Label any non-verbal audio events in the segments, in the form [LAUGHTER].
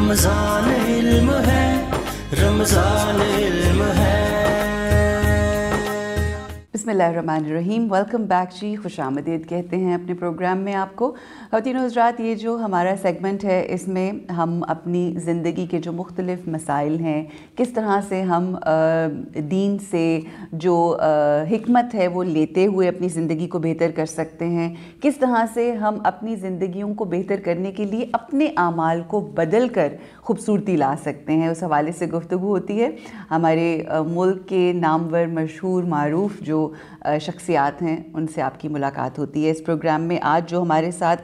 रमजान इल्म है रमजान इल्म है बिसमीम वेलकम बैक जी खुश आमदीद कहते हैं अपने प्रोग्राम में आपको खातिन हजरात ये जो हमारा सेगमेंट है इसमें हम अपनी ज़िंदगी के जो मुख्तलिफ़ मसाइल हैं किस तरह से हम दीन से जो हमत है वो लेते हुए अपनी ज़िंदगी को बेहतर कर सकते हैं किस तरह से हम अपनी ज़िंदगी को बेहतर करने के लिए अपने आमाल को बदल कर खूबसूरती ला सकते हैं उस हवाले से गुफ्तु होती है हमारे मुल्क के नामवर मशहूर मरूफ जो शख्सियात हैं उनसे आपकी मुलाकात होती है इस प्रोग्राम में आज जो हमारे साथ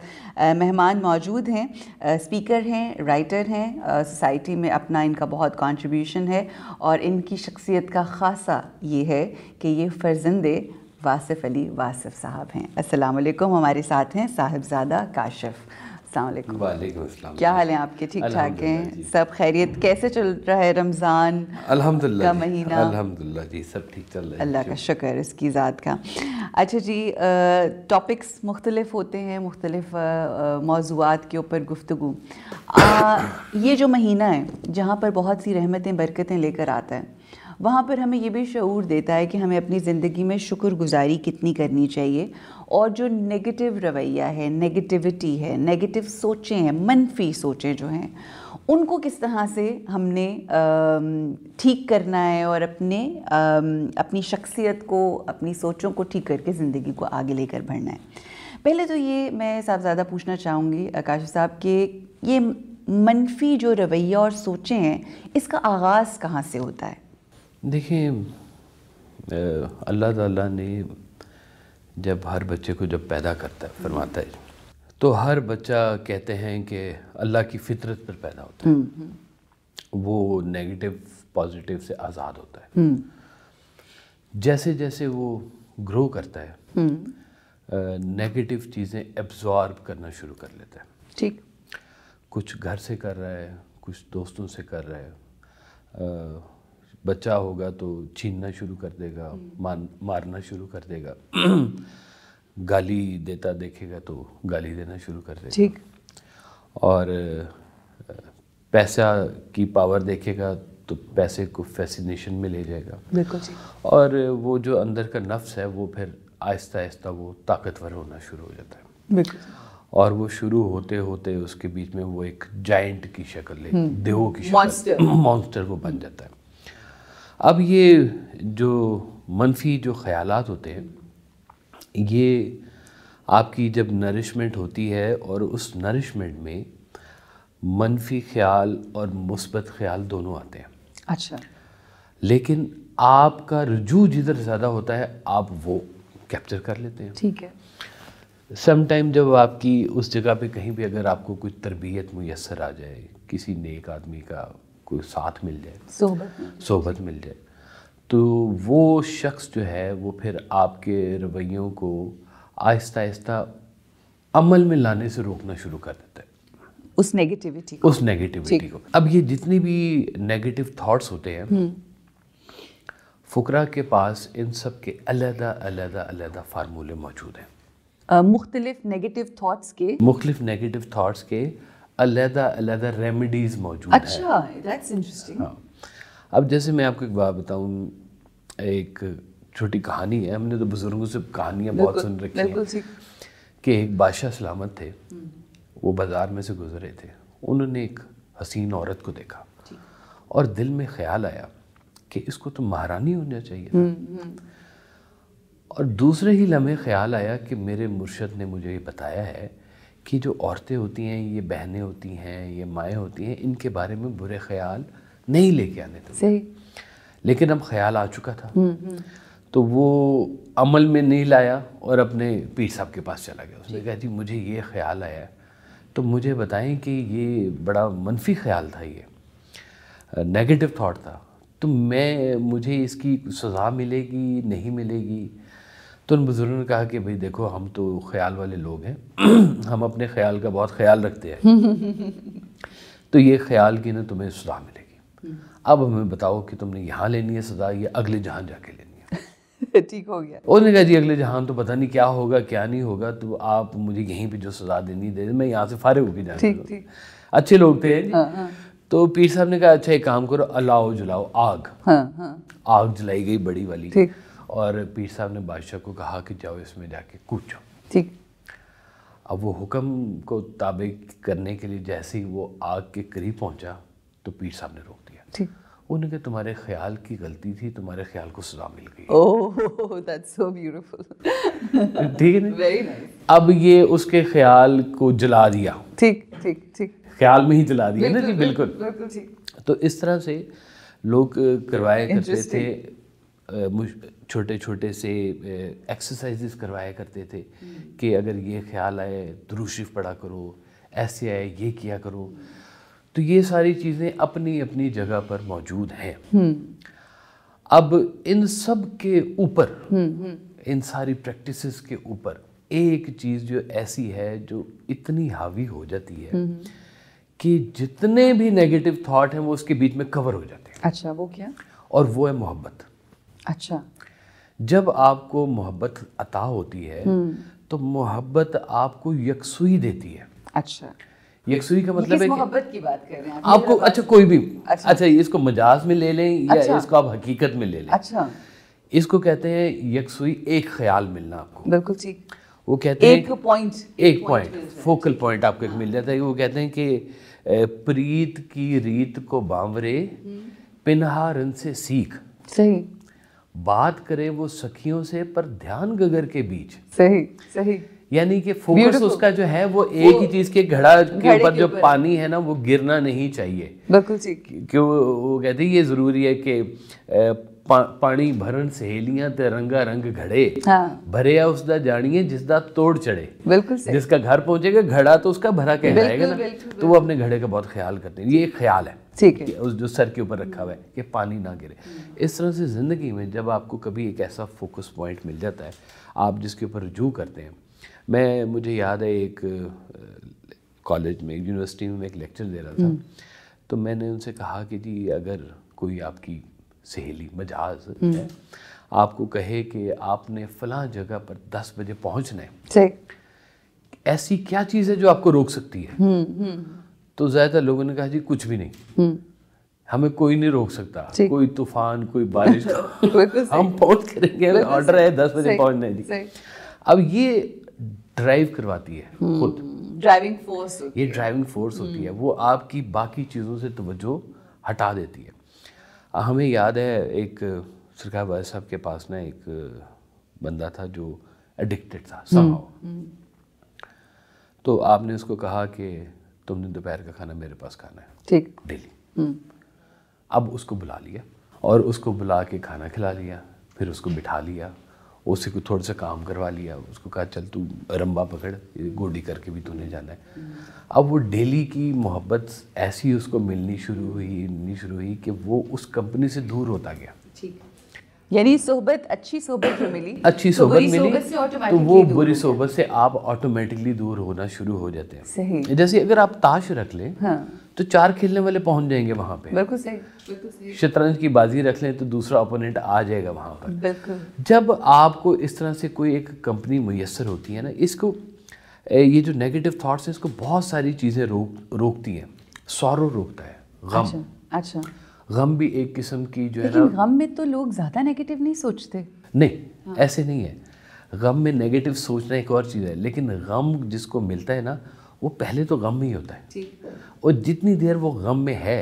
मेहमान मौजूद हैं स्पीकर हैं राइटर हैं सोसाइटी में अपना इनका बहुत कंट्रीब्यूशन है और इनकी शख्सियत का ख़ासा ये है कि ये फर्जंदे वासिफ़ अली वासिफ़ साहब हैं अस्सलाम वालेकुम हमारे साथ हैं साहिबजादा काशिफ़ अस्सलाम वालेकुम क्या हाल है आपके ठीक ठाक हैं सब खैरियत कैसे चल रहा है रमज़ान अल्हम्दुलिल्लाह का महीना अल्हम्दुलिल्लाह जी सब ठीक चल रहा है अल्लाह का शुक्र इसकी ज़ात का अच्छा जी टॉपिक्स मुख्तलिफ होते हैं मुख्तलिफ मौजूद के ऊपर गुफ्तु ये जो महीना है जहाँ पर बहुत सी रहमतें बरकतें लेकर आता है वहाँ पर हमें ये भी शूर देता है कि हमें अपनी ज़िंदगी में शुक्रगुजारी कितनी करनी चाहिए और जो नेगेटिव रवैया है नेगेटिविटी है नेगेटिव सोचें हैं मनफी सोचें जो हैं उनको किस तरह से हमने ठीक करना है और अपने अपनी शख्सियत को अपनी सोचों को ठीक करके ज़िंदगी को आगे लेकर बढ़ना है पहले तो ये मैं साहबजादा पूछना चाहूँगी आकाश साहब के ये मनफी जो रवैया और सोचें हैं इसका आगाज़ कहाँ से होता है देखिए अल्लाह ताला ने जब हर बच्चे को जब पैदा करता है फरमाता है तो हर बच्चा कहते हैं कि अल्लाह की फितरत पर पैदा होता है हम्म, हम्म। वो नेगेटिव पॉजिटिव से आज़ाद होता है हम्म। जैसे जैसे वो ग्रो करता है नेगेटिव चीज़ें एब्जॉर्ब करना शुरू कर लेता है ठीक कुछ घर से कर रहा है कुछ दोस्तों से कर रहा है बच्चा होगा तो छीनना शुरू कर देगा हम्म। मान मारना शुरू कर देगा [CLEARS THROAT] गाली देता देखेगा तो गाली देना शुरू कर देगा ठीक और पैसा की पावर देखेगा तो पैसे को फैसिनेशन में ले जाएगा बिल्कुल और वो जो अंदर का नफ्स है वो फिर आहिस्ता आहिस्ता वो ताकतवर होना शुरू हो जाता है और वो शुरू होते होते उसके बीच में वो एक जाइंट की शक्ल ले हम्म। देहो की शक्ल मॉन्स्टर [CLEARS THROAT] वो बन जाता है अब ये जो मनफी जो ख्याल होते हैं ये आपकी जब नरिशमेंट होती है और उस नरिशमेंट में मनफी ख्याल और मुस्बत ख्याल दोनों आते हैं अच्छा लेकिन आपका रजू जिधर ज़्यादा होता है आप वो कैप्चर कर लेते हैं ठीक है सम टाइम जब आपकी उस जगह पे कहीं भी अगर आपको कुछ तरबियत मैसर आ जाए किसी नेक आदमी का कोई साथ मिल जाए सोबत सोबत मिल जाए तो वो शख्स जो है वो फिर आपके रवैयों को आहिस्ता आहिस्ता अमल में लाने से रोकना शुरू कर देता है उस नेगेटिविटी को उस नेगेटिविटी को अब ये जितनी भी नेगेटिव थॉट्स होते हैं हम्म। फुकरा के पास इन सब के अलहदा अलहदा अलहदा फार्मूले मौजूद हैं मुख्तलिफ नेगेटिव थॉट्स के मुख्तलिफ नेगेटिव थाट्स के अलहदा मौजूद अच्छा दैट्स इंटरेस्टिंग हाँ। अब जैसे मैं आपको एक बात बताऊँ एक छोटी कहानी है हमने तो बुज़ुर्गों से कहानियाँ बहुत सुन रखी हैं कि एक बादशाह सलामत थे हम्म। वो बाज़ार में से गुजरे थे उन्होंने एक हसीन औरत को देखा और दिल में ख्याल आया कि इसको तो महारानी होना चाहिए था हम्म, हम्म। और दूसरे ही लम्हे ख्याल आया कि मेरे मुर्शद ने मुझे ये बताया है कि जो औरतें होती हैं ये बहनें होती हैं ये माएँ होती हैं इनके बारे में बुरे ख्याल नहीं लेके आने थे सही लेकिन अब ख्याल आ चुका था हम्म, हम्म। तो वो अमल में नहीं लाया और अपने पीर साहब के पास चला गया उसने कहा जी मुझे ये ख्याल आया तो मुझे बताएं कि ये बड़ा मनफी ख्याल था ये नेगेटिव थाट था तो मैं मुझे इसकी सज़ा मिलेगी नहीं मिलेगी तो उन बुज़ुर्गों ने कहा कि भाई देखो हम तो ख्याल वाले लोग हैं [CLEARS THROAT] हम अपने ख्याल का बहुत ख्याल रखते हैं [LAUGHS] तो ये ख्याल की ना तुम्हें सजा मिलेगी हम्म। अब हमें बताओ कि तुमने यहाँ लेनी है सजा या अगले जहाँ जाके लेनी है [LAUGHS] ठीक हो गया उन्होंने कहा जी अगले जहाँ तो पता नहीं क्या होगा क्या नहीं होगा तो आप मुझे यहीं पे जो सजा देनी दे मैं यहाँ से फारे होके जाना अच्छे लोग थे हाँ, हाँ। तो पीर साहब ने कहा अच्छा एक काम करो अलाओ जलाओ आग हाँ, आग जलाई गई बड़ी वाली ठीक और पीर साहब ने बादशाह को कहा कि जाओ इसमें जाके कूचो ठीक अब वो हुक्म को ताबे करने के लिए जैसे ही वो आग के करीब पहुंचा तो पीर साहब ने रोक दिया ठीक उन्होंने कहा तुम्हारे ख्याल की गलती थी तुम्हारे ख्याल को सजा मिल गई दैट्स सो ब्यूटीफुल ठीक है वेरी अब ये उसके ख्याल को जला दिया ठीक ठीक ठीक ख्याल में ही जला दिया ना जी बिल्कुल बिल्कुल ठीक तो इस तरह से लोग करवाए करते थे छोटे छोटे से एक्सरसाइजेस करवाया करते थे हम्म। कि अगर ये ख्याल आए दुरूशिफ पढ़ा करो ऐसे आए ये किया करो तो ये सारी चीज़ें अपनी अपनी जगह पर मौजूद हैं हम्म। अब इन सब के ऊपर हम्म, इन सारी प्रैक्टिसेस के ऊपर एक चीज़ जो ऐसी है जो इतनी हावी हो जाती है कि जितने भी नेगेटिव थॉट हैं वो उसके बीच में कवर हो जाते हैं अच्छा वो क्या और वो है मोहब्बत अच्छा जब आपको मोहब्बत अता होती है हम्म। तो मोहब्बत आपको यकसुई देती है अच्छा यकसुई का मतलब है मोहब्बत की बात कर रहे हैं आपको अच्छा कोई भी अच्छा, अच्छा इसको मजाज में ले लें या अच्छा, इसको आप हकीकत में ले लें अच्छा इसको कहते हैं यकसुई एक ख्याल मिलना आपको बिल्कुल ठीक वो कहते हैं एक पॉइंट एक पॉइंट फोकल पॉइंट आपको एक हाँ। मिल जाता है वो कहते हैं कि प्रीत की रीत को बांवरे हम्म। पिनहारन से सीख सही बात करें वो सखियों से पर ध्यान गगर के बीच सही सही यानी कि फोकस उसका जो है वो एक वो ही चीज के घड़ा के ऊपर जो पानी है ना वो गिरना नहीं चाहिए बिल्कुल ठीक क्यों वो कहते हैं ये जरूरी है कि पानी ਪਾਣੀ ਭਰਨ ते रंगा रंग घड़े ਘੜੇ ਹਾਂ ਭਰਿਆ ਉਸ जानिए ਜਾਣੀਏ तोड़ चढ़े बिल्कुल सही जिसका घर पहुंचेगा घड़ा तो उसका भरा जाएगा ना तो वो अपने घड़े का बहुत ख्याल करते हैं ये एक ख्याल है ठीक है उस जो सर के ऊपर रखा हुआ है कि पानी ना गिरे इस तरह से ज़िंदगी में जब आपको कभी एक ऐसा फोकस पॉइंट मिल जाता है आप जिसके ऊपर रजू करते हैं मैं मुझे याद है एक कॉलेज में यूनिवर्सिटी में मैं एक लेक्चर दे रहा था हम्म। तो मैंने उनसे कहा कि जी अगर कोई आपकी सहेली मजाज है हम्म। आपको कहे कि आपने फला जगह पर दस बजे पहुंचना है ऐसी क्या चीज़ है जो आपको रोक सकती है हम्म, हम्म। तो ज़्यादातर लोगों ने कहा जी कुछ भी नहीं हमें कोई नहीं रोक सकता कोई तूफान कोई बारिश [LAUGHS] हम पहुंच करेंगे ऑर्डर है दस बजे पहुंचना है जी अब ये ड्राइव करवाती है खुद ड्राइविंग फोर्स ये ड्राइविंग फोर्स होती है वो आपकी बाकी चीज़ों से तवज्जो हटा देती है हमें याद है एक सरकार भाई साहब के पास ना एक बंदा था जो एडिक्टेड था समाव हम्म, हम्म। तो आपने उसको कहा कि तुमने दोपहर का खाना मेरे पास खाना है ठीक डेली हम्म। अब उसको बुला लिया और उसको बुला के खाना खिला लिया फिर उसको बिठा लिया उसे कोई थोड़ा सा काम करवा लिया उसको कहा चल तू रंबा पकड़ गोडी करके भी तूने जाना है अब वो डेली की मोहब्बत ऐसी उसको मिलनी शुरू हुई मिलनी शुरू हुई कि वो उस कंपनी से दूर होता गया यानी सोहबत अच्छी सोहबत मिली अच्छी तो सोहबत तो मिली तो वो बुरी सोहबत से आप ऑटोमेटिकली दूर होना शुरू हो जाते हैं जैसे अगर आप ताश रख लें हाँ। तो चार खेलने वाले पहुंच जाएंगे वहां पे बिल्कुल सही शतरंज की बाजी रख लें तो दूसरा ओपोनेंट आ जाएगा वहां पर बिल्कुल जब आपको इस तरह से कोई एक कंपनी मैसर होती है ना इसको ये जो नेगेटिव थाट्स हैं इसको बहुत सारी चीज़ें रोक रोकती हैं सौरव रोकता है गम अच्छा, अच्छा। गम भी एक किस्म की जो है ना गम में तो लोग ज़्यादा नेगेटिव नहीं सोचते नहीं हाँ। ऐसे नहीं है गम में नेगेटिव सोचना एक और चीज़ है लेकिन गम जिसको मिलता है ना वो पहले तो गम में ही होता है और जितनी देर वो गम में है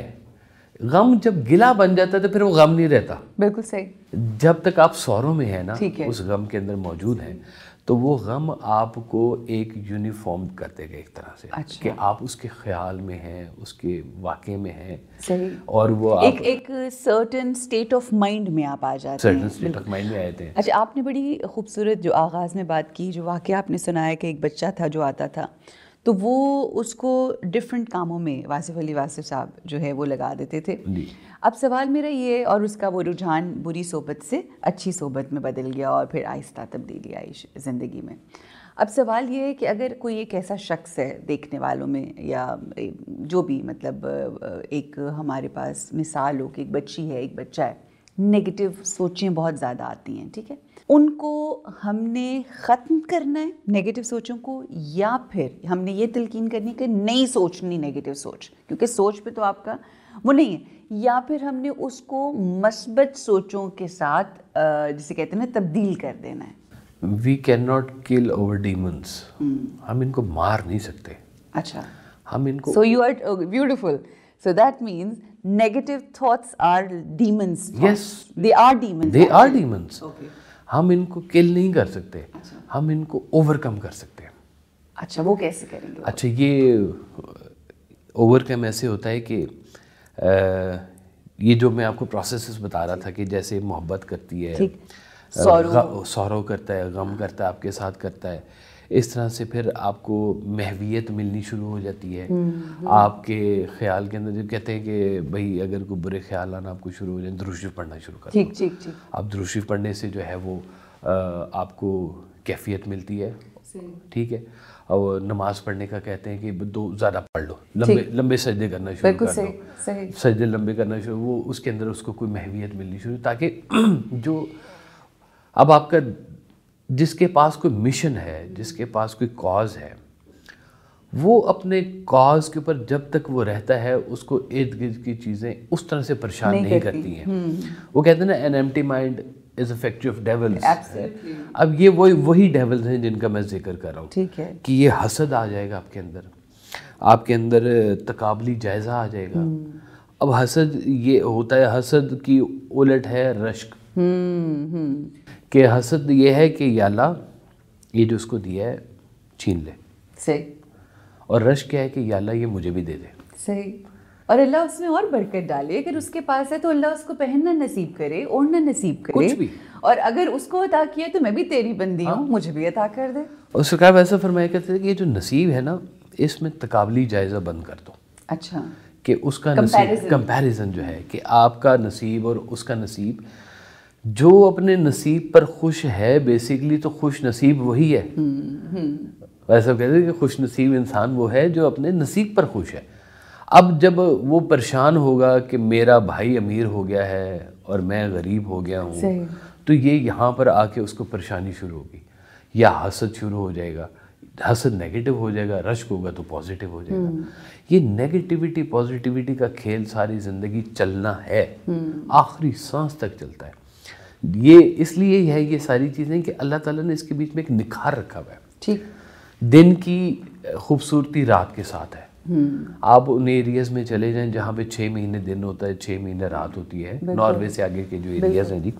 गम जब गिला बन जाता है तो फिर वो गम नहीं रहता बिल्कुल सही जब तक आप सौरों में है ना है। उस गम के अंदर मौजूद है तो वो गम आपको एक यूनिफॉर्म कर देगा एक तरह से अच्छा। कि आप उसके ख्याल में हैं उसके वाक़े में हैं और वो आप एक एक सर्टेन स्टेट ऑफ माइंड में आप आ जाते हैं स्टेट ऑफ माइंड में आए हैं अच्छा आपने बड़ी खूबसूरत जो आगाज़ में बात की जो वाक़ आपने सुनाया कि एक बच्चा था जो आता था तो वो उसको डिफरेंट कामों में वासिफ अली वासिफ साहब जो है वो लगा देते थे अब सवाल मेरा ये है और उसका वो रुझान बुरी सोबत से अच्छी सोबत में बदल गया और फिर आहिस्ता तब्दीली आई ज़िंदगी में अब सवाल ये है कि अगर कोई एक ऐसा शख्स है देखने वालों में या जो भी मतलब एक हमारे पास मिसाल हो कि एक बच्ची है एक बच्चा है नेगेटिव सोचें बहुत ज़्यादा आती हैं ठीक है उनको हमने ख़त्म करना है नेगेटिव सोचों को या फिर हमने ये तलकिन करनी कि नहीं सोचनी नेगेटिव सोच क्योंकि सोच पे तो आपका वो नहीं है या फिर हमने उसको मस्बत सोचों के साथ जिसे कहते हैं ना तब्दील कर देना है we can not kill our demons हम इनको मार नहीं सकते अच्छा हम इनको so you are beautiful so that means negative thoughts are demons. Yes they are are they are actually. Okay हम इनको किल नहीं कर सकते अच्छा। हम इनको ओवरकम कर सकते हैं अच्छा वो कैसे करेंगे अच्छा ये ओवरकम ऐसे होता है कि आ, ये जो मैं आपको प्रोसेस बता रहा था कि जैसे मोहब्बत करती है सौरव करता है गम करता है आपके साथ करता है इस तरह से फिर आपको महवियत मिलनी शुरू हो जाती है हम्म, हम्म। आपके ख्याल के अंदर जो कहते हैं कि भाई अगर कोई बुरे ख्याल आना आपको शुरू हो जाए द्रुशिव पढ़ना शुरू कर ठीक ठीक ठीक आप द्रुशिव पढ़ने से जो है वो आपको कैफियत मिलती है ठीक है और नमाज पढ़ने का कहते हैं कि दो ज़्यादा पढ़ लो लंबे लंबे सजदे करना शुरू कर दो सजदे लंबे करना शुरू वो उसके अंदर उसको कोई महवियत मिलनी शुरू ताकि [CLEARS THROAT] जो अब आपका जिसके पास कोई मिशन है जिसके पास कोई कॉज है वो अपने कॉज के ऊपर जब तक वो रहता है उसको इर्द गिर्द की चीज़ें उस तरह से परेशान नहीं, नहीं करती, हैं हम्म। वो कहते हैं ना an empty mind is a factory of devils अब ये वही वही डेवल्स हैं जिनका मैं जिक्र कर रहा हूँ ठीक है कि ये हसद आ जाएगा आपके अंदर आपके अंदर तकाबली जायज़ा आ जाएगा हम्म। अब हसद ये होता है हसद की उलट है रश्क हम्म, कि हसद ये है कि याला ये जो उसको दिया है छीन ले सही और रश क्या है कि याला ये मुझे भी दे दे सही और अल्लाह उसमें और बरकत डाले अगर उसके पास है तो अल्लाह उसको पहनना नसीब करे ओढ़ना नसीब करे कुछ भी और अगर उसको अता किया तो मैं भी तेरी बंदी हूँ हाँ। मुझे भी अता कर दे और सरकार वैसा फरमाया करते थे कि ये जो नसीब है ना इसमें तकाबली जायज़ा बंद कर दो अच्छा कि उसका नसीब कंपैरिजन जो है कि आपका नसीब और उसका नसीब जो अपने नसीब पर खुश है बेसिकली तो खुश नसीब वही है हम्म, हम्म। वैसे कहते हैं कि खुश नसीब इंसान वो है जो अपने नसीब पर खुश है अब जब वो परेशान होगा कि मेरा भाई अमीर हो गया है और मैं गरीब हो गया हूँ तो ये यहाँ पर आके उसको परेशानी शुरू होगी या हसद शुरू हो जाएगा हसद नेगेटिव हो जाएगा रश्क होगा तो पॉजिटिव हो जाएगा हम्म। ये नेगेटिविटी पॉजिटिविटी का खेल सारी ज़िंदगी चलना है आखिरी सांस तक चलता है ये इसलिए है ये सारी चीज़ें कि अल्लाह ताला ने इसके बीच में एक निखार रखा हुआ है ठीक दिन की खूबसूरती रात के साथ है हम्म। आप उन एरियाज में चले जाएं जहाँ पे छः महीने दिन होता है छः महीने रात होती है नॉर्वे से आगे के जो एरियाज हैं जी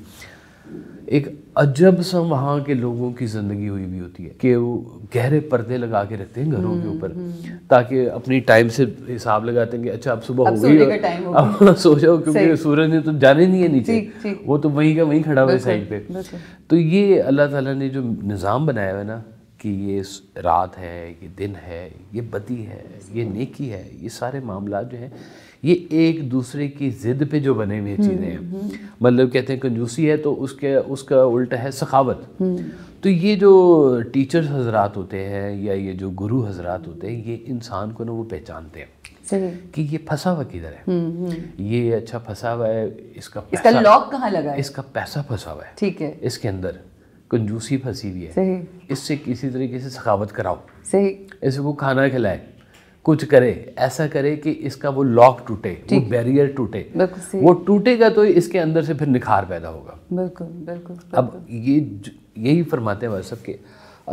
एक अजब सा वहाँ के लोगों की ज़िंदगी हुई भी होती है कि वो गहरे पर्दे लगा के रहते हैं घरों के हम्म, ऊपर हम्म। ताकि अपनी टाइम से हिसाब लगाते हैं कि अच्छा अब सुबह हो गई अब [LAUGHS] सो जाओ क्योंकि सूरज ने तो जाने नहीं है नीचे चीक, चीक। वो तो वहीं का वहीं खड़ा हुआ है साइड पे तो ये अल्लाह ताला ने जो निज़ाम बनाया हुआ है ना कि ये रात है ये दिन है ये बदी है ये नेकी है ये सारे मामला जो हैं ये एक दूसरे की ज़िद पे जो बने हुए हम्म, चीज़ें हैं हम्म। मतलब कहते हैं कंजूसी है तो उसके उसका उल्टा है सखावत हम्म। तो ये जो टीचर्स हजरात होते हैं या ये जो गुरु हजरात होते हैं ये इंसान को ना वो पहचानते हैं कि ये फंसा हुआ किधर है ये अच्छा फंसा हुआ है इसका इसका लॉक कहाँ लगा है इसका पैसा फंसा हुआ है ठीक है इसके अंदर कंजूसी फंसी हुई है इससे किसी तरीके से सखावत कराओ सही इसे वो खाना खिलाए कुछ करे ऐसा करे कि इसका वो लॉक टूटे वो बैरियर टूटे वो टूटेगा तो इसके अंदर से फिर निखार पैदा होगा बिल्कुल बिल्कुल, अब ये यही फरमाते हैं सब कि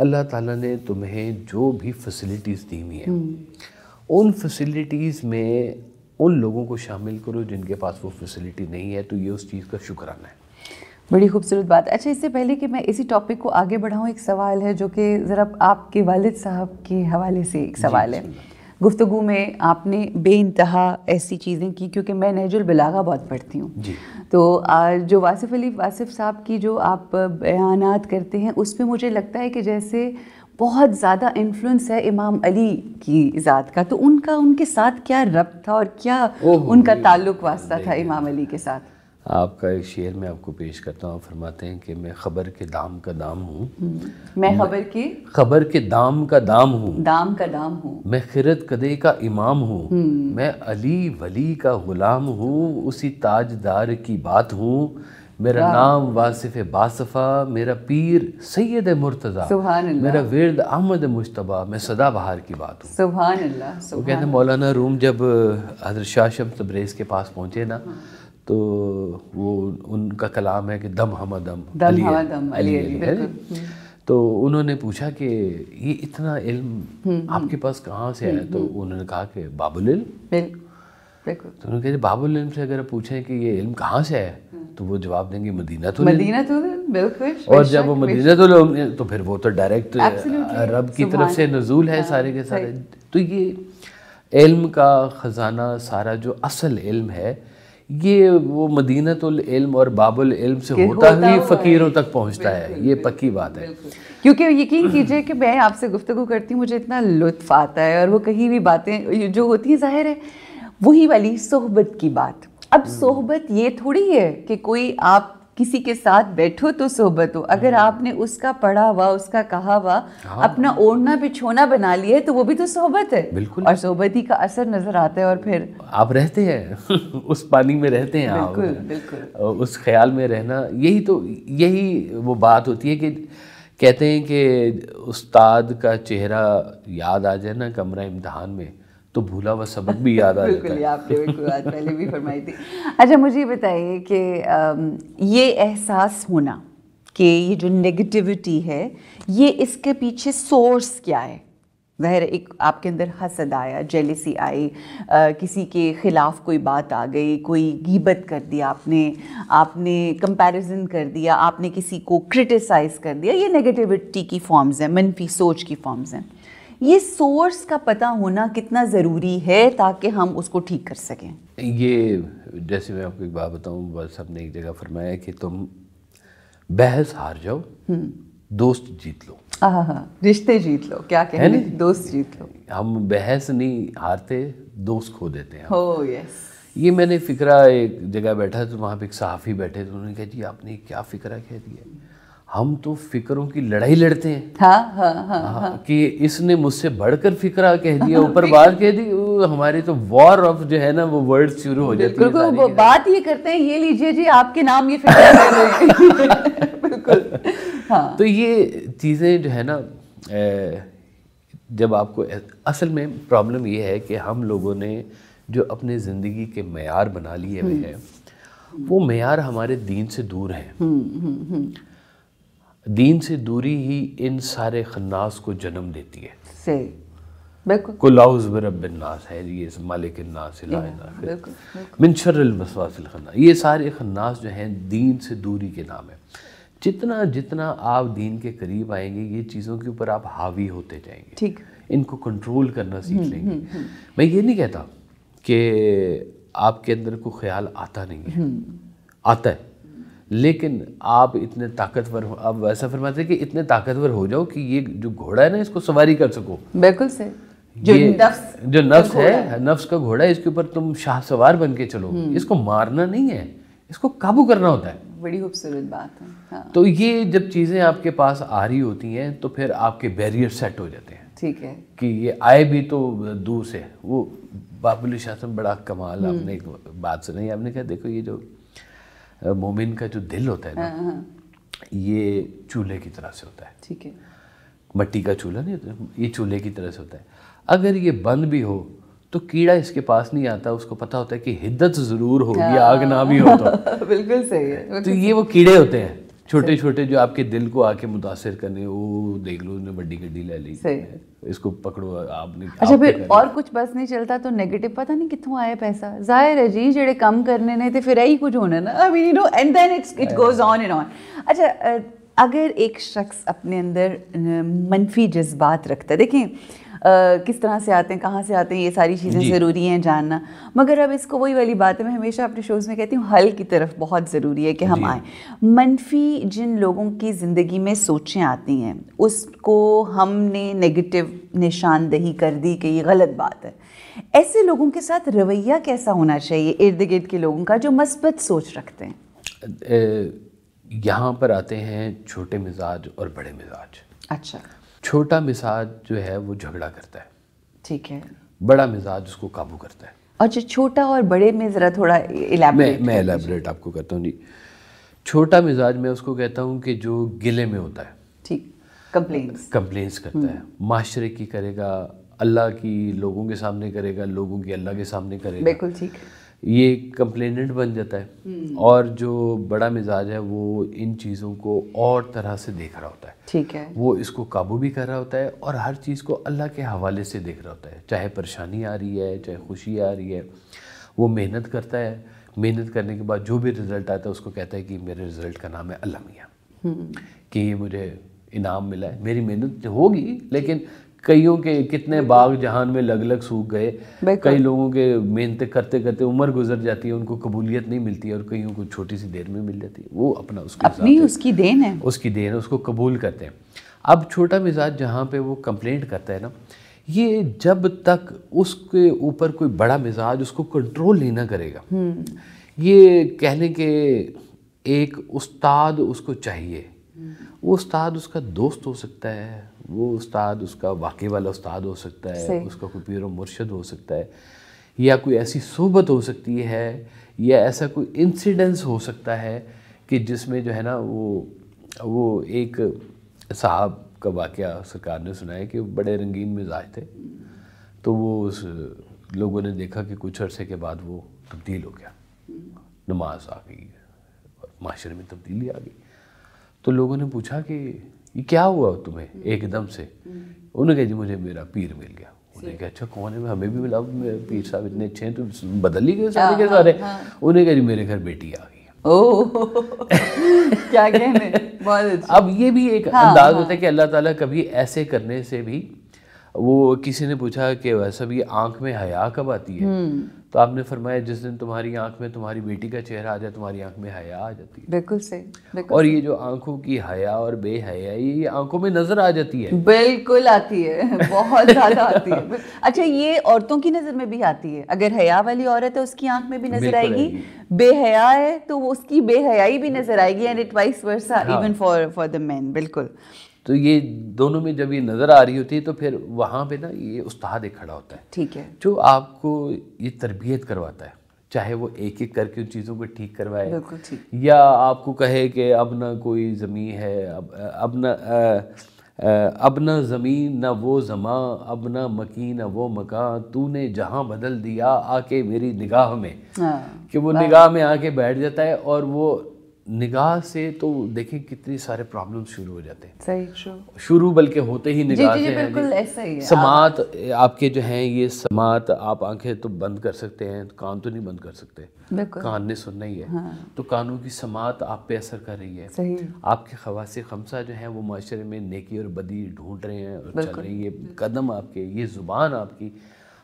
अल्लाह ताला ने तुम्हें जो भी फैसिलिटीज़ दी हुई हैं हम्म। उन फैसिलिटीज़ में उन लोगों को शामिल करो जिनके पास वो फैसिलिटी नहीं है तो ये उस चीज़ का शुक्राना है बड़ी खूबसूरत बात अच्छा इससे पहले कि मैं इसी टॉपिक को आगे बढ़ाऊँ एक सवाल है जो कि ज़रा आपके वालिद साहब के हवाले से एक सवाल है गुफ्तु में आपने बे इंतहा ऐसी चीज़ें की क्योंकि मैं नहजुल बिलागा बहुत पढ़ती हूँ तो जो वासिफ़ अली वासिफ साहब की जो आप बयान करते हैं उस पर मुझे लगता है कि जैसे बहुत ज़्यादा इन्फ्लुएंस है इमाम अली की ज़ात का तो उनका उनके साथ क्या रब था और क्या उनका ताल्लुक़ वास्ता था इमाम अली के साथ आपका एक शेर मैं आपको पेश करता हूँ फरमाते हैं कि मैं खबर के दाम का दाम हूँ हम्म। मैं खबर के खबर के दाम का दाम हूँ दाम का दाम हूँ मैं खिरत कदे का इमाम हूँ हम्म। मैं अली वली का गुलाम हूँ उसी ताजदार की बात हूँ मेरा नाम वासिफ बासफ़ा मेरा पीर सैद मुर्तज़ा मेरा वर्द अहमद मुशतबा मैं सदा बहार की बात हूँ सुबह वो कहते हैं मौलाना रूम जब हजरत शाह शब तब्रेज़ के पास पहुँचे ना हाँ। तो वो उनका कलाम है कि दम हम दम अली अली, हम्म। तो उन्होंने पूछा कि ये इतना इल्म हम्म, हम्म। आपके पास कहाँ से आया तो उन्होंने कहा कि बाबुल इल्म तो उन्होंने कहा बाबुल इल्म से अगर पूछें कि ये इल्म कहाँ से है तो वो जवाब देंगे मदीना तो मदीना तो बिल्कुल और जब वो मदीना तो तो फिर वो तो डायरेक्ट रब की तरफ से नजूल है सारे के सारे तो ये इल्म का ख़जाना सारा जो असल इल्म है ये वो मदीनतुल इल्म और बाबुल इल्म से होता, होता ही फकीरों तक पहुंचता है ये पक्की बात है क्योंकि यकीन कीजिए कि मैं आपसे गुफ्तु करती हूँ मुझे इतना लुत्फ आता है और वो कहीं भी बातें जो होती हैं जाहिर है वही वाली सोहबत की बात अब हम्म। सोहबत ये थोड़ी है कि कोई आप किसी के साथ बैठो तो सोहबत हो अगर हम्म। आपने उसका पढ़ा हुआ उसका कहा हुआ हाँ। अपना ओढ़ना बिछोना बना लिया है तो वो भी तो सोहबत है बिल्कुल और सोहबत ही का असर नजर आता है और फिर आप रहते हैं [LAUGHS] उस पानी में रहते हैं बिल्कुल आप बिल्कुल उस ख्याल में रहना यही तो यही वो बात होती है कि कहते हैं कि उस्ताद का चेहरा याद आ जाए ना कमरा इम्तहान में तो भूला हुआ सबक भी याद आ [LAUGHS] जाता है आपने बिल्कुल आज पहले भी फरमाई थी [LAUGHS] अच्छा मुझे बताइए कि ये एहसास होना कि ये जो नेगेटिविटी है ये इसके पीछे सोर्स क्या है ज़ाहिर एक आपके अंदर हसद आया जेलिसी आई आ, किसी के ख़िलाफ़ कोई बात आ गई कोई गीबत कर दिया आपने आपने कंपैरिजन कर दिया आपने किसी को क्रिटिसाइज़ कर दिया ये नेगेटिविटी की फॉर्म्स हैं मनफी सोच की फॉर्म्स हैं ये सोर्स का पता होना कितना ज़रूरी है ताकि हम उसको ठीक कर सकें ये जैसे मैं आपको एक बात बताऊँ बस सब ने एक जगह फरमाया कि तुम बहस हार जाओ हम्म। दोस्त जीत लो रिश्ते जीत लो क्या कह रहे दोस्त जीत लो हम बहस नहीं हारते दोस्त खो देते हैं oh, yes. ये मैंने फिक्रा एक जगह बैठा तो वहाँ पे एक सहाफ़ी बैठे तो उन्होंने कहा जी आपने क्या फिक्रा कह दिया हम तो फिक्रों की लड़ाई लड़ते हैं हा, हा, हा, हा, हाँ। कि इसने मुझसे बढ़कर फिक्रा कह दिया हाँ, ऊपर बात कह दी हमारे तो वॉर ऑफ जो है ना वो वर्ड शुरू हो जाती है बात ये करते हैं ये लीजिए जी आपके नाम ये [LAUGHS] बिल्कुल हाँ। तो ये चीज़ें जो है ना जब आपको असल में प्रॉब्लम ये है कि हम लोगों ने जो अपने ज़िंदगी के मैार बना लिए हुए हम्म। हैं वो मैार हमारे दीन से दूर हैं हम्म, हम्म, दीन से दूरी ही इन सारे खन्नास को जन्म देती है कुलाउज है ये मालिक नास खन्ना ये सारे खन्नास जो हैं दीन से दूरी के नाम है जितना जितना आप दीन के करीब आएंगे ये चीज़ों के ऊपर आप हावी होते जाएंगे ठीक इनको कंट्रोल करना हम्म, सीख लेंगे हम्म, हम्म। मैं ये नहीं कहता कि आपके अंदर कोई ख्याल आता नहीं है आता है लेकिन आप इतने ताकतवर हो आप वैसा फरमाते हैं कि इतने ताकतवर हो जाओ कि ये जो घोड़ा है ना इसको सवारी कर सको बिल्कुल से जो नफ्स जो नफ्स है नफ्स का घोड़ा इसके ऊपर तुम शाह सवार बन के चलो हम्म। इसको मारना नहीं है इसको काबू करना होता है बड़ी खूबसूरत बात है हाँ। तो ये जब चीज़ें आपके पास आ रही होती हैं तो फिर आपके बैरियर सेट हो जाते हैं ठीक है कि ये आए भी तो दूर से वो बाबुल शासन बड़ा कमाल हम्म। आपने एक बात सुनाई आपने कहा देखो ये जो मोमिन का जो दिल होता है ना हाँ, हाँ। ये चूल्हे की तरह से होता है ठीक है मट्टी का चूल्हा नहीं होता ये चूल्हे की तरह से होता है अगर ये बंद भी हो तो कीड़ा इसके पास नहीं आता उसको पता होता है कि हिद्दत ज़रूर होगी हाँ। आग ना भी हो तो [LAUGHS] बिल्कुल सही है तो ये वो कीड़े होते हैं छोटे छोटे जो आपके दिल को आके मुतासर करने वो देख लो उसने बड़ी गड्डी ले ली इसको पकड़ो आपने अच्छा फिर और कुछ बस नहीं चलता तो नेगेटिव पता नहीं कितों आया पैसा जाहिर है जी जेडे कम करने ने ते फिर यही कुछ होना ना I mean you know and then it's it goes on and on अच्छा अगर एक शख्स अपने अंदर मनफी जज्बात रखता है देखें किस तरह से आते हैं कहाँ से आते हैं ये सारी चीज़ें ज़रूरी हैं जानना मगर अब इसको वही वाली बात है मैं हमेशा अपने शोज़ में कहती हूँ हल की तरफ बहुत ज़रूरी है कि हम आएँ मनफी जिन लोगों की ज़िंदगी में सोचें आती हैं उसको हमने नेगेटिव निशानदही कर दी कि ये गलत बात है ऐसे लोगों के साथ रवैया कैसा होना चाहिए इर्द गिर्द के लोगों का जो मस्बत सोच रखते हैं यहाँ पर आते हैं छोटे मिजाज और बड़े मिजाज अच्छा छोटा मिजाज जो है वो झगड़ा करता है ठीक है बड़ा मिजाज उसको काबू करता है अच्छा छोटा और बड़े में ज़रा थोड़ा मैं मैं एलेबरेट आपको करता हूँ जी छोटा मिजाज मैं उसको कहता हूँ कि जो गिले में होता है ठीक कंप्लेंट्स कंप्लेंट्स करता हम्म। है माशरे की करेगा अल्लाह की लोगों के सामने करेगा लोगों की अल्लाह के सामने करेगा बिल्कुल ठीक ये कंप्लेनेंट बन जाता है हम्म। और जो बड़ा मिजाज है वो इन चीज़ों को और तरह से देख रहा होता है ठीक है वो इसको काबू भी कर रहा होता है और हर चीज़ को अल्लाह के हवाले से देख रहा होता है चाहे परेशानी आ रही है चाहे खुशी आ रही है वो मेहनत करता है मेहनत करने के बाद जो भी रिज़ल्ट आता है उसको कहता है कि मेरे रिज़ल्ट का नाम है अल्लाह मियाँ हम्म। कि ये मुझे इनाम मिला है मेरी मेहनत होगी लेकिन कईयों के कितने बाग जहान में लग लग सूख गए कई लोगों के मेहनत करते करते उम्र गुजर जाती है उनको कबूलियत नहीं मिलती है और कईयों को छोटी सी देर में मिल जाती है वो अपना उसके अपनी उसकी देन है उसकी देन है उसको कबूल करते हैं अब छोटा मिजाज जहाँ पे वो कंप्लेंट करता है ना ये जब तक उसके ऊपर कोई बड़ा मिजाज उसको कंट्रोल नहीं ना करेगा हम्म। ये कहने के एक उस्ताद उसको चाहिए हम्म। वो उस्ताद उसका दोस्त हो सकता है वो उस्ताद उसका वाकई वाला उस्ताद हो सकता है उसका कोई पीर मुर्शद हो सकता है या कोई ऐसी सोबत हो सकती है या ऐसा कोई इंसिडेंस हो सकता है कि जिसमें जो है ना वो वो एक साहब का वाक़ सरकार ने सुनाया कि बड़े रंगीन मिजाज थे तो वो उस लोगों ने देखा कि कुछ अरसे के बाद वो तब्दील हो गया नमाज आ गई और माशरे में तब्दीली आ गई तो लोगों ने पूछा कि ये क्या हुआ तुम्हें हम्म। एकदम से हम्म। उन्होंने कहा जी मुझे मेरा पीर मिल गया उन्होंने कहा अच्छा कौन है हमें भी मिला पीर साहब इतने अच्छे हैं तो बदल ही गए हाँ, सारे के हाँ, सारे हाँ। उन्हें कहा जी मेरे घर बेटी आ गई क्या कहने बहुत अब ये भी एक हाँ, अंदाज हाँ। होता है कि अल्लाह ताला कभी ऐसे करने से भी वो किसी ने पूछा कि वैसा भी आंख में हया कब आती है हम्म। तो आपने फरमाया जिस दिन तुम्हारी आंख में तुम्हारी बेटी का चेहरा आ जाए तुम्हारी आंख में हया आ जाती है बिल्कुल सही और ये जो आंखों की हया और बेहयाई ये आंखों में नजर आ जाती है बिल्कुल आती है [LAUGHS] बहुत ज्यादा आती है अच्छा ये औरतों की नजर में भी आती है अगर हया वाली औरत है उसकी आंख में भी नजर आएगी बेहया है तो उसकी बेहयाई भी नजर आएगी and it vice versa even for for the man बिल्कुल तो ये दोनों में जब ये नज़र आ रही होती है तो फिर वहाँ पे ना ये उस्ताद एक खड़ा होता है ठीक है जो आपको ये तरबियत करवाता है चाहे वो एक एक करके उन चीज़ों को ठीक करवाए या आपको कहे कि अब ना कोई ज़मीन है अब अब ना अब ना ज़मीन ना वो जमा अब ना मकी ना वो मका तूने जहाँ बदल दिया आके मेरी निगाह में हाँ, कि वो निगाह में आके बैठ जाता है और वो निगाह से तो देखें कितनी सारे प्रॉब्लम शुरू हो जाते हैं सही शुरू बल्कि होते ही निगाह जी, जी, से बिल्कुल ऐसा ही है समात आपके जो हैं ये समात आप आंखें तो बंद कर सकते हैं कान तो नहीं बंद कर सकते कान ने सुनना ही है हाँ। तो कानों की समात आप पे असर कर रही है सही आपके खवास खमसा जो है वो माशरे में नेकी और बदी ढूंढ रहे हैं और चल रही है कदम आपके ये ज़ुबान आपकी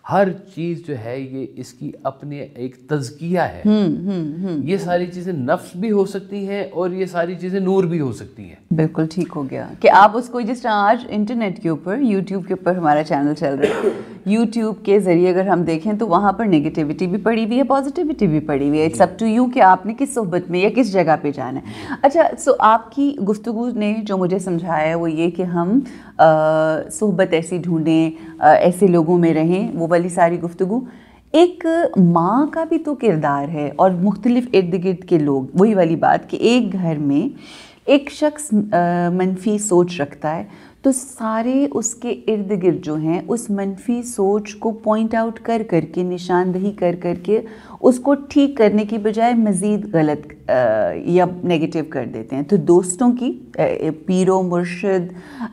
हर चीज जो है ये इसकी अपने एक तजकिया है हुँ, हम्म, हुँ, हम्म, हम्म। ये सारी चीजें नफ्स भी हो सकती हैं और ये सारी चीजें नूर भी हो सकती हैं बिल्कुल ठीक हो गया कि आप उसको जिस तरह आज इंटरनेट के ऊपर यूट्यूब के ऊपर हमारा चैनल चल रहा है यूट्यूब के ज़रिए अगर हम देखें तो वहाँ पर नेगेटिविटी भी पड़ी हुई है पॉजिटिविटी भी पड़ी हुई है इट्स अप टू यू कि आपने किस सोहबत में या किस जगह पे जाना है अच्छा सो आपकी गुफ्तु ने जो मुझे समझाया है वो ये कि हम सोहबत ऐसी ढूँढें ऐसे लोगों में रहें वो वाली सारी गुफ्तु एक माँ का भी तो किरदार है और मुख्तलिफ इर्द गिर्द के लोग वही वाली बात कि एक घर में एक शख्स मनफी सोच रखता है तो सारे उसके इर्द गिर्द जो हैं उस मनफी सोच को पॉइंट आउट कर कर निशानदही कर कर उसको ठीक करने की बजाय मज़ीद गलत आ, या नेगेटिव कर देते हैं तो दोस्तों की पीरो मुर्शद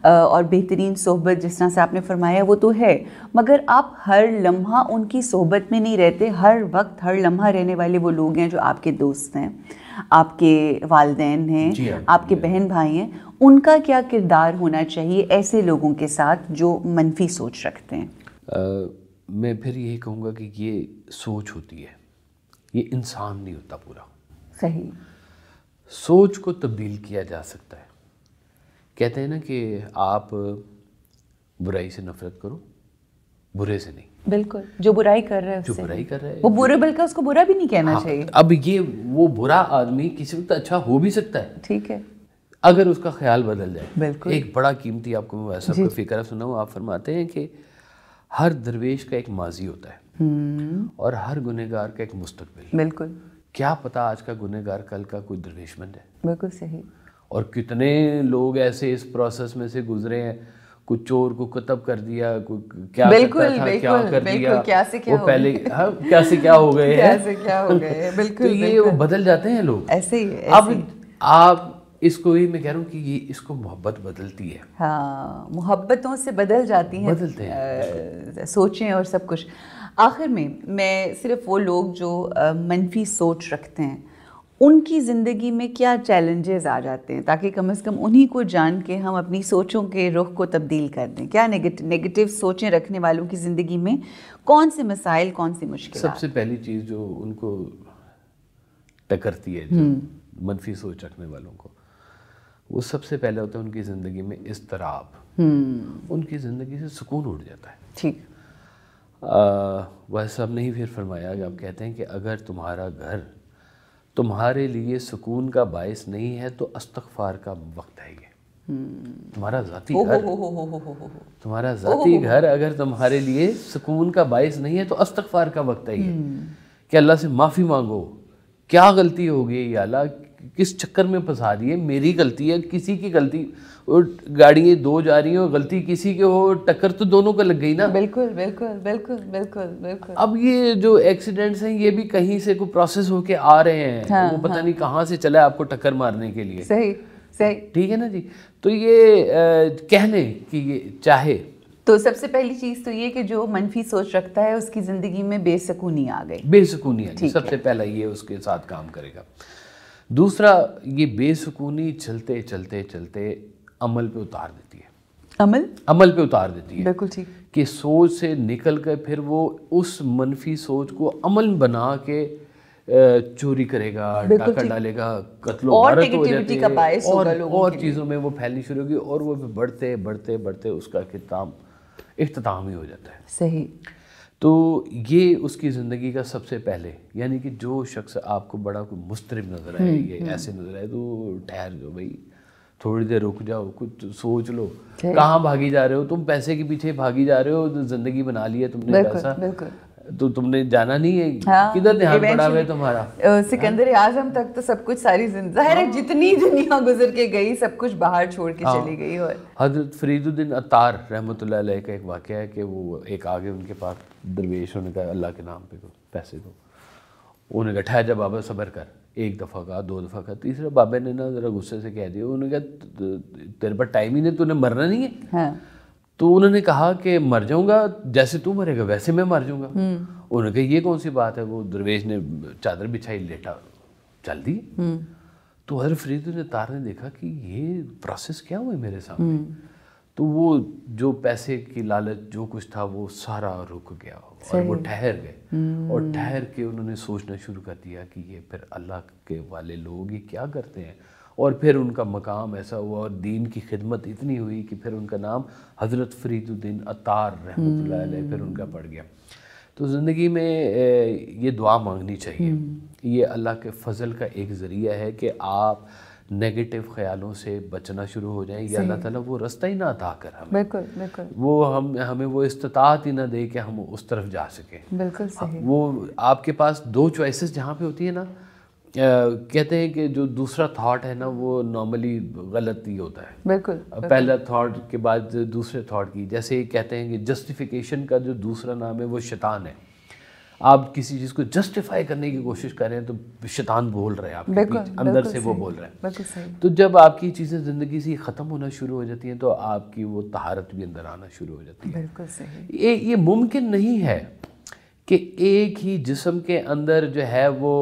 और बेहतरीन सोहबत जिस तरह से आपने फरमाया वो तो है मगर आप हर लम्हा उनकी सोहबत में नहीं रहते हर वक्त हर लम्हा रहने वाले वो लोग हैं जो आपके दोस्त हैं आपके वालदेन हैं हाँ। आपके हाँ। बहन भाई हैं उनका क्या किरदार होना चाहिए ऐसे लोगों के साथ जो मनफी सोच रखते हैं आ, मैं फिर यही कहूँगा कि ये सोच होती है ये इंसान नहीं होता पूरा सही सोच को तब्दील किया जा सकता है कहते हैं ना कि आप बुराई से नफरत करो बुरे से नहीं बिल्कुल जो बुराई कर रहे हैं जो बुराई कर रहे हैं वो बुरे बल्कि उसको बुरा भी नहीं कहना हाँ, चाहिए अब ये वो बुरा आदमी किसी वक्त अच्छा हो भी सकता है ठीक है अगर उसका ख्याल बदल जाए बिल्कुल एक बड़ा कीमती आपको मैं वैसा कोई फिक्र सुना आप फरमाते हैं कि हर दरवेश का एक माजी होता है हम्म। और हर गुनहगार का एक मुस्तबिल बिल्कुल क्या पता आज का गुनहगार कल का कोई दरवेश बन जाए बिल्कुल सही और कितने लोग ऐसे इस प्रोसेस में से गुजरे हैं कुछ चोर को कतब कर दिया कोई क्या बिल्कुल, था, बिल्कुल, क्या कर बिल्कुल, दिया क्या से क्या वो पहले हाँ क्या से क्या हो गए [LAUGHS] क्या से क्या हो गए बिल्कुल [LAUGHS] तो ये बिल्कुल, बदल जाते हैं लोग ऐसे ही अब आप इसको भी मैं कह रहा हूँ कि ये इसको मोहब्बत बदलती है हाँ मोहब्बतों से बदल जाती है बदलते हैं आ, सोचें और सब कुछ आखिर में मैं सिर्फ वो लोग जो मनफी सोच रखते हैं उनकी ज़िंदगी में क्या चैलेंजेस आ जाते हैं ताकि कम से कम उन्हीं को जान के हम अपनी सोचों के रुख को तब्दील कर दें क्या नेगेटिव नेगेटिव सोचें रखने वालों की ज़िंदगी में कौन से मसाइल कौन सी मुश्किल सबसे पहली चीज़ जो उनको टकरती है जो हम्म। मनफी सोच रखने वालों को वो सबसे पहले होता है उनकी ज़िंदगी में इसतराब हम्म। उनकी ज़िंदगी से सुकून उठ जाता है ठीक वह साहब ही फिर फरमाया कि आप कहते हैं कि अगर तुम्हारा घर तुम्हारे लिए सुकून का बायस नहीं है तो अस्तगफार का वक्त है ये हम्म। तुम्हारा जाती घर तुम्हारा जाती घर अगर तुम्हारे लिए सुकून का बायस नहीं है तो अस्तगफार का वक्त है ये हम्म। कि अल्लाह से माफ़ी मांगो क्या गलती हो गई अल्लाह किस चक्कर में फंसा रही है मेरी गलती है किसी की गलती और गाड़ियाँ दो जा रही हैं और गलती किसी के हो टक्कर तो दोनों का लग गई ना बिल्कुल बिल्कुल बिल्कुल बिल्कुल बिल्कुल अब ये जो एक्सीडेंट्स हैं ये भी कहीं से कोई प्रोसेस होके आ रहे हैं हाँ, वो पता हाँ. नहीं कहाँ से चला है आपको टक्कर मारने के लिए सही सही ठीक है ना जी तो ये आ, कहने कि ये चाहे तो सबसे पहली चीज तो ये कि जो मनफी सोच रखता है उसकी जिंदगी में बेसकूनी आ गई बेसकूनी आ गई सबसे पहला ये उसके साथ काम करेगा दूसरा ये बेसुकूनी चलते चलते चलते अमल पे उतार देती है अमल अमल पे उतार देती है बिल्कुल ठीक कि सोच से निकल कर फिर वो उस मनफी सोच को अमल बना के चोरी करेगा डाका डालेगा कत्लो और हो का बायस और, और चीज़ों में वो फैलनी शुरू होगी और वो बढ़ते बढ़ते बढ़ते उसका किताम अख्ताम ही हो जाता है सही तो ये उसकी ज़िंदगी का सबसे पहले यानी कि जो शख्स आपको बड़ा कोई मुस्तरब नज़र हम्म, आए ये हम्म। ऐसे नज़र आए तो ठहर जाओ भाई थोड़ी देर रुक जाओ कुछ सोच लो कहाँ भागी जा रहे हो तुम पैसे के पीछे भागी जा रहे हो ज़िंदगी बना ली है तुमने पैसा तो तुमने जाना नहीं है हाँ, किधर ध्यान पड़ा है तुम्हारा सिकंदर आजम तक तो सब कुछ सारी जिंदगी हाँ। जितनी दुनिया गुजर के गई सब कुछ बाहर छोड़ के हाँ, चली गई और हजरत फरीदुद्दीन अतार रहमत का एक वाक्य है कि वो एक आगे उनके पास दरवेश होने का अल्लाह के नाम पे दो पैसे दो उन्होंने कहा ठहर जा बाबा सबर कर एक दफ़ा कहा दो दफ़ा कहा तीसरा बाबा ने ना ज़रा गुस्से से कह दिया उन्होंने कहा तेरे पर टाइम ही नहीं तूने मरना नहीं है हाँ। तो उन्होंने कहा कि मर जाऊंगा जैसे तू मरेगा वैसे मैं मर जाऊंगा हम्म। उन्होंने कहा ये कौन सी बात है वो दुर्वेश ने चादर बिछाई लेटा चल दी हम्म। तो हर फरीद ने तार ने देखा कि ये प्रोसेस क्या हुआ मेरे सामने हम्म। तो वो जो पैसे की लालच जो कुछ था वो सारा रुक गया और वो ठहर गए और ठहर के उन्होंने सोचना शुरू कर दिया कि ये फिर अल्लाह के वाले लोग ही क्या करते हैं और फिर उनका मकाम ऐसा हुआ और दीन की खिदमत इतनी हुई कि फिर उनका नाम हज़रत फरीदुद्दीन अतार रहमत फिर उनका पड़ गया तो ज़िंदगी में ये दुआ मांगनी चाहिए हम्म। ये अल्लाह के फजल का एक ज़रिया है कि आप नेगेटिव ख्यालों से बचना शुरू हो जाए या अल्लाह ताला वो रास्ता ही ना अता कर हमें बिल्कुल बिल्कुल वो हम हमें वो इस्तात ही ना दे कि हम उस तरफ जा सकें बिल्कुल सही वो आपके पास दो चॉइसेस जहाँ पे होती है ना कहते हैं कि जो दूसरा थॉट है ना वो नॉर्मली गलत ही होता है बिल्कुल पहला थॉट के बाद दूसरे थॉट की जैसे कहते हैं कि जस्टिफिकेशन का जो दूसरा नाम है वो शैतान है आप किसी चीज़ को जस्टिफाई करने की कोशिश कर रहे हैं तो शैतान बोल रहे हैं आपके अंदर से वो बोल रहे हैं तो जब आपकी चीज़ें ज़िंदगी से ख़त्म होना शुरू हो जाती हैं तो आपकी वो तहारत भी अंदर आना शुरू हो जाती है बिल्कुल सही ये ये मुमकिन नहीं है कि एक ही जिसम के अंदर जो है वो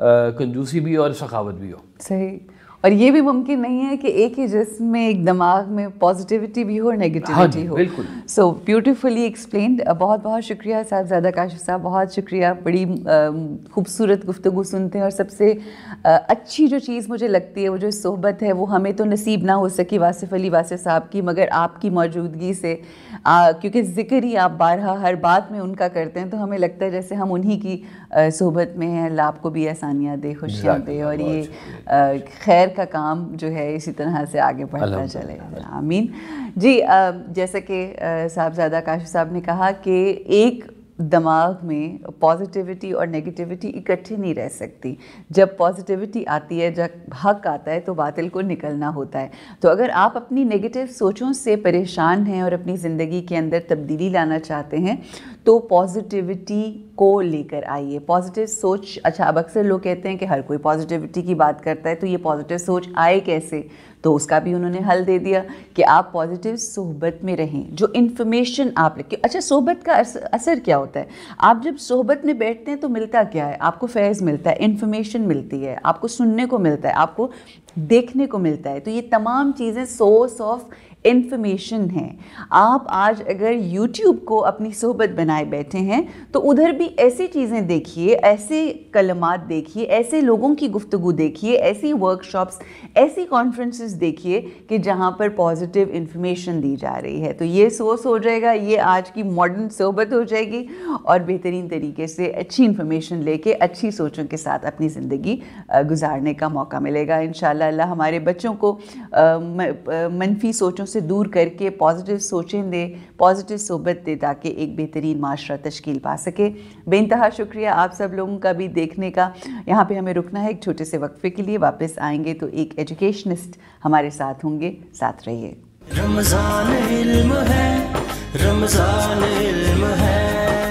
कंजूसी भी और सखावत भी हो सही और ये भी मुमकिन नहीं है कि एक ही जिसम में एक दिमाग में पॉजिटिविटी भी हो और नेगेटिविटी हाँ हो बिल्कुल सो ब्यूटिफुली एक्सप्लेन बहुत बहुत शुक्रिया साहबजादा काशिफ साहब बहुत शुक्रिया बड़ी um, खूबसूरत गुफ्तु सुनते हैं और सबसे uh, अच्छी जो चीज़ मुझे लगती है वो जो सोहबत है वो हमें तो नसीब ना हो सकी वासिफ़ अली वासिफ साहब की मगर आपकी मौजूदगी से क्योंकि ज़िक्र ही आप बारह हर बात में उनका करते हैं तो हमें लगता है जैसे हम उन्हीं की uh, सोहबत में हैं अल्लाह आपको भी आसानियाँ दे खुशियाँ दे और ये uh, खैर का काम जो है इसी तरह से आगे बढ़ता चले आमीन जी जैसा कि साहबजादा काशी साहब ने कहा कि एक दिमाग में पॉजिटिविटी और नेगेटिविटी इकट्ठी नहीं रह सकती जब पॉजिटिविटी आती है जब हक आता है तो बातिल को निकलना होता है तो अगर आप अपनी नेगेटिव सोचों से परेशान हैं और अपनी ज़िंदगी के अंदर तब्दीली लाना चाहते हैं तो पॉजिटिविटी को लेकर आइए पॉजिटिव सोच अच्छा अब अक्सर लोग कहते हैं कि हर कोई पॉजिटिविटी की बात करता है तो ये पॉजिटिव सोच आए कैसे तो उसका भी उन्होंने हल दे दिया कि आप पॉजिटिव सोहबत में रहें जो इन्फॉर्मेशन आप रखें अच्छा सोहबत का असर क्या होता है आप जब सोहबत में बैठते हैं तो मिलता क्या है आपको फैज़ मिलता है इन्फॉर्मेशन मिलती है आपको सुनने को मिलता है आपको देखने को मिलता है तो ये तमाम चीज़ें सोर्स ऑफ इन्फॉर्मेशन है आप आज अगर यूट्यूब को अपनी सोहबत बनाए बैठे हैं तो उधर भी ऐसी चीज़ें देखिए ऐसे कलमात देखिए ऐसे लोगों की गुफ्तु देखिए ऐसी वर्कशॉप्स ऐसी कॉन्फ्रेंसेस देखिए कि जहाँ पर पॉजिटिव इन्फॉर्मेशन दी जा रही है तो ये सोर्स हो जाएगा ये आज की मॉडर्न सोहबत हो जाएगी और बेहतरीन तरीके से अच्छी इन्फॉर्मेशन लेके अच्छी सोचों के साथ अपनी ज़िंदगी गुजारने का मौका मिलेगा इन अल्लाह हमारे बच्चों को मनफी सोचों से दूर करके पॉजिटिव सोचें दे पॉजिटिव सोबत दे ताकि एक बेहतरीन माशरा तश्कील पा सके बेनतहा शुक्रिया आप सब लोगों का भी देखने का यहाँ पर हमें रुकना है एक छोटे से वक्फे के लिए वापस आएंगे तो एक एजुकेशनिस्ट हमारे साथ होंगे साथ रहिए रमजान इल्म है रमजान इल्म है